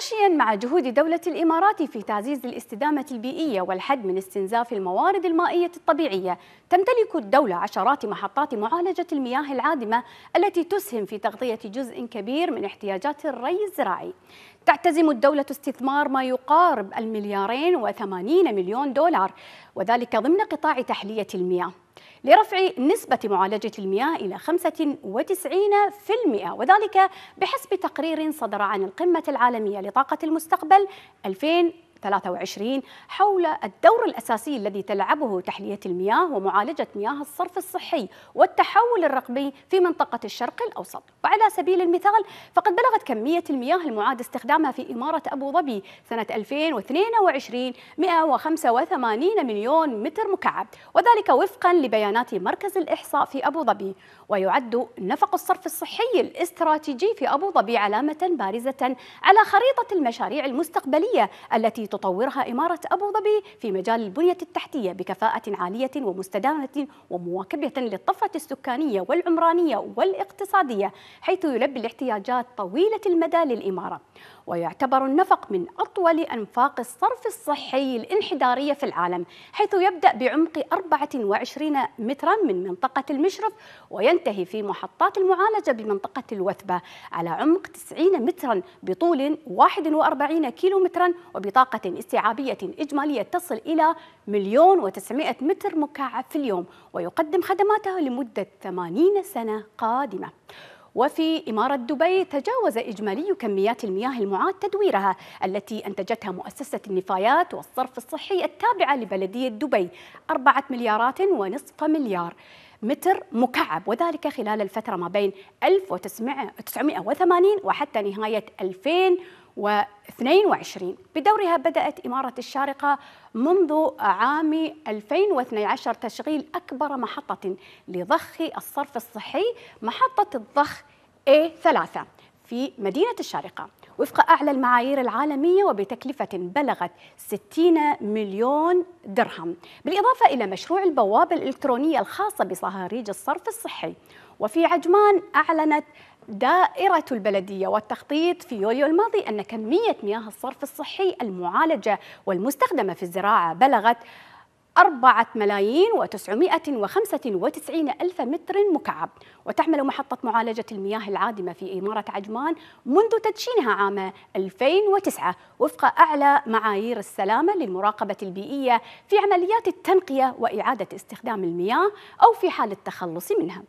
متماشيا مع جهود دولة الإمارات في تعزيز الاستدامة البيئية والحد من استنزاف الموارد المائية الطبيعية تمتلك الدولة عشرات محطات معالجة المياه العادمة التي تسهم في تغطية جزء كبير من احتياجات الري الزراعي تعتزم الدولة استثمار ما يقارب المليارين وثمانين مليون دولار وذلك ضمن قطاع تحلية المياه لرفع نسبة معالجة المياه إلى 95% وذلك بحسب تقرير صدر عن القمة العالمية لطاقة المستقبل 2020 23 حول الدور الأساسي الذي تلعبه تحلية المياه ومعالجة مياه الصرف الصحي والتحول الرقمي في منطقة الشرق الأوسط وعلى سبيل المثال فقد بلغت كمية المياه المعاد استخدامها في إمارة أبو ظبي سنة 2022 185 مليون متر مكعب وذلك وفقا لبيانات مركز الإحصاء في أبو ظبي ويعد نفق الصرف الصحي الاستراتيجي في أبو ظبي علامة بارزة على خريطة المشاريع المستقبلية التي تطورها إمارة أبو ظبي في مجال البنية التحتية بكفاءة عالية ومستدامة ومواكبة للطفرة السكانية والعمرانية والاقتصادية حيث يلبي الاحتياجات طويلة المدى للإمارة ويعتبر النفق من أطول أنفاق الصرف الصحي الانحدارية في العالم حيث يبدأ بعمق 24 مترا من منطقة المشرف وينتهي في محطات المعالجة بمنطقة الوثبة على عمق 90 مترا بطول 41 كيلومترا وبطاقة سرعة استيعابية إجمالية تصل إلى مليون وتسعمائة متر مكعب في اليوم ويقدم خدماته لمدة 80 سنة قادمة وفي إمارة دبي تجاوز إجمالي كميات المياه المعاد تدويرها التي أنتجتها مؤسسة النفايات والصرف الصحي التابعة لبلدية دبي أربعة مليارات ونصف مليار متر مكعب وذلك خلال الفترة ما بين 1980 وحتى نهاية 2000 2022 بدورها بدأت إمارة الشارقة منذ عام 2012 تشغيل أكبر محطة لضخ الصرف الصحي محطة الضخ A3 في مدينة الشارقة وفق أعلى المعايير العالمية وبتكلفة بلغت 60 مليون درهم بالإضافة إلى مشروع البوابة الإلكترونية الخاصة بصهاريج الصرف الصحي وفي عجمان أعلنت دائرة البلدية والتخطيط في يوليو الماضي أن كمية مياه الصرف الصحي المعالجة والمستخدمة في الزراعة بلغت أربعة ملايين وتسعمائة وخمسة وتسعين ألف متر مكعب وتعمل محطة معالجة المياه العادمة في إمارة عجمان منذ تدشينها عام 2009 وفق أعلى معايير السلامة للمراقبة البيئية في عمليات التنقية وإعادة استخدام المياه أو في حال التخلص منها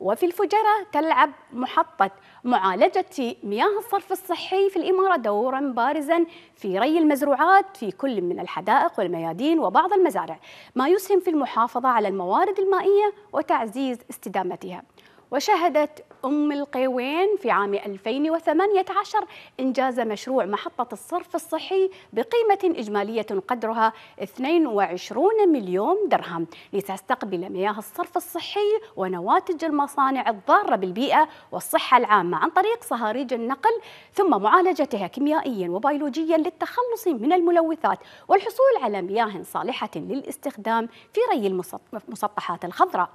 وفي الفجرة تلعب محطة معالجة مياه الصرف الصحي في الإمارة دورا بارزا في ري المزروعات في كل من الحدائق والميادين وبعض المزارع ما يسهم في المحافظة على الموارد المائية وتعزيز استدامتها وشهدت أم القيوين في عام 2018 إنجاز مشروع محطة الصرف الصحي بقيمة إجمالية قدرها 22 مليون درهم لتستقبل مياه الصرف الصحي ونواتج المصانع الضارة بالبيئة والصحة العامة عن طريق صهاريج النقل ثم معالجتها كيميائيا وبيولوجيا للتخلص من الملوثات والحصول على مياه صالحة للاستخدام في ري المسطحات الخضراء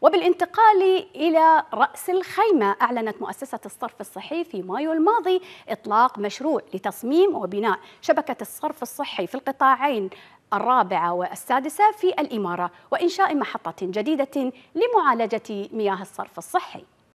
وبالانتقال إلى رأس الخيمة أعلنت مؤسسة الصرف الصحي في مايو الماضي إطلاق مشروع لتصميم وبناء شبكة الصرف الصحي في القطاعين الرابعة والسادسة في الإمارة وإنشاء محطة جديدة لمعالجة مياه الصرف الصحي